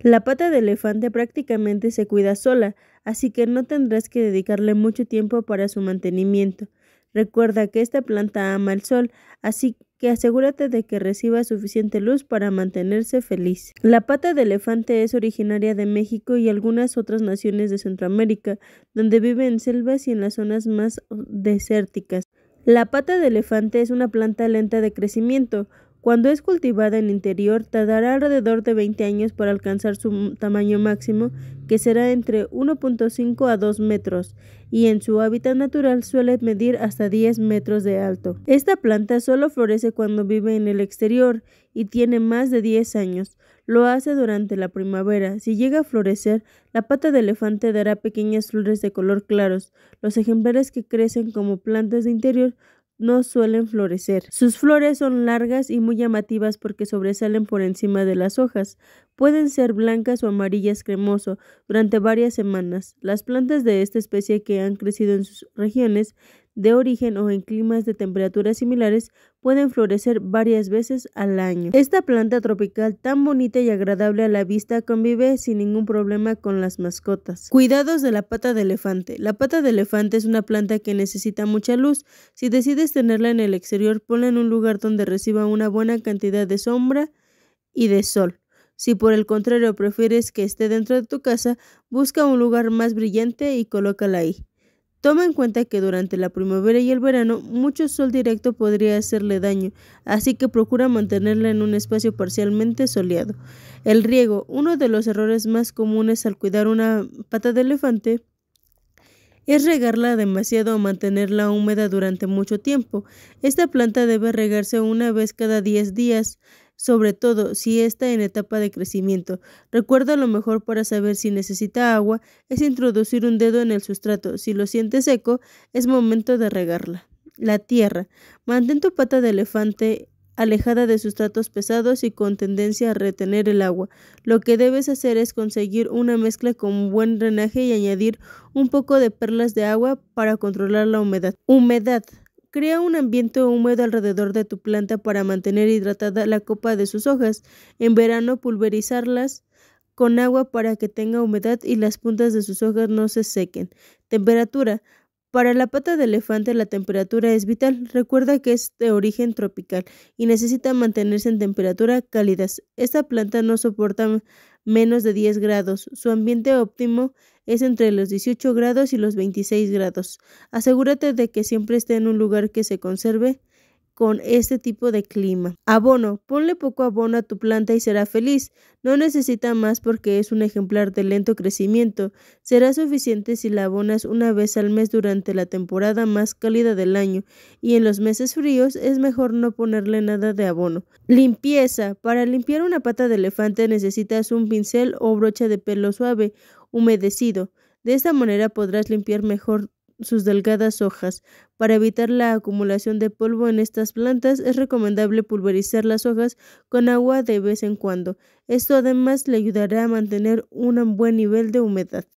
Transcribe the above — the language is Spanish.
La pata de elefante prácticamente se cuida sola, así que no tendrás que dedicarle mucho tiempo para su mantenimiento. Recuerda que esta planta ama el sol, así que asegúrate de que reciba suficiente luz para mantenerse feliz. La pata de elefante es originaria de México y algunas otras naciones de Centroamérica, donde vive en selvas y en las zonas más desérticas. La pata de elefante es una planta lenta de crecimiento, cuando es cultivada en interior, tardará alrededor de 20 años para alcanzar su tamaño máximo, que será entre 1.5 a 2 metros, y en su hábitat natural suele medir hasta 10 metros de alto. Esta planta solo florece cuando vive en el exterior y tiene más de 10 años. Lo hace durante la primavera. Si llega a florecer, la pata de elefante dará pequeñas flores de color claros. Los ejemplares que crecen como plantas de interior no suelen florecer. Sus flores son largas y muy llamativas porque sobresalen por encima de las hojas. Pueden ser blancas o amarillas cremoso durante varias semanas. Las plantas de esta especie que han crecido en sus regiones de origen o en climas de temperaturas similares pueden florecer varias veces al año. Esta planta tropical tan bonita y agradable a la vista convive sin ningún problema con las mascotas. Cuidados de la pata de elefante. La pata de elefante es una planta que necesita mucha luz. Si decides tenerla en el exterior, ponla en un lugar donde reciba una buena cantidad de sombra y de sol. Si por el contrario prefieres que esté dentro de tu casa, busca un lugar más brillante y colócala ahí. Toma en cuenta que durante la primavera y el verano mucho sol directo podría hacerle daño, así que procura mantenerla en un espacio parcialmente soleado. El riego, uno de los errores más comunes al cuidar una pata de elefante, es regarla demasiado o mantenerla húmeda durante mucho tiempo. Esta planta debe regarse una vez cada 10 días sobre todo si está en etapa de crecimiento. Recuerda lo mejor para saber si necesita agua es introducir un dedo en el sustrato. Si lo sientes seco, es momento de regarla. La tierra. Mantén tu pata de elefante alejada de sustratos pesados y con tendencia a retener el agua. Lo que debes hacer es conseguir una mezcla con buen drenaje y añadir un poco de perlas de agua para controlar la humedad. Humedad. Crea un ambiente húmedo alrededor de tu planta para mantener hidratada la copa de sus hojas. En verano pulverizarlas con agua para que tenga humedad y las puntas de sus hojas no se sequen. Temperatura. Para la pata de elefante la temperatura es vital. Recuerda que es de origen tropical y necesita mantenerse en temperatura cálidas. Esta planta no soporta menos de 10 grados. Su ambiente óptimo es es entre los 18 grados y los 26 grados. Asegúrate de que siempre esté en un lugar que se conserve con este tipo de clima. Abono. Ponle poco abono a tu planta y será feliz. No necesita más porque es un ejemplar de lento crecimiento. Será suficiente si la abonas una vez al mes durante la temporada más cálida del año y en los meses fríos es mejor no ponerle nada de abono. Limpieza. Para limpiar una pata de elefante necesitas un pincel o brocha de pelo suave, humedecido. De esta manera podrás limpiar mejor sus delgadas hojas. Para evitar la acumulación de polvo en estas plantas es recomendable pulverizar las hojas con agua de vez en cuando. Esto además le ayudará a mantener un buen nivel de humedad.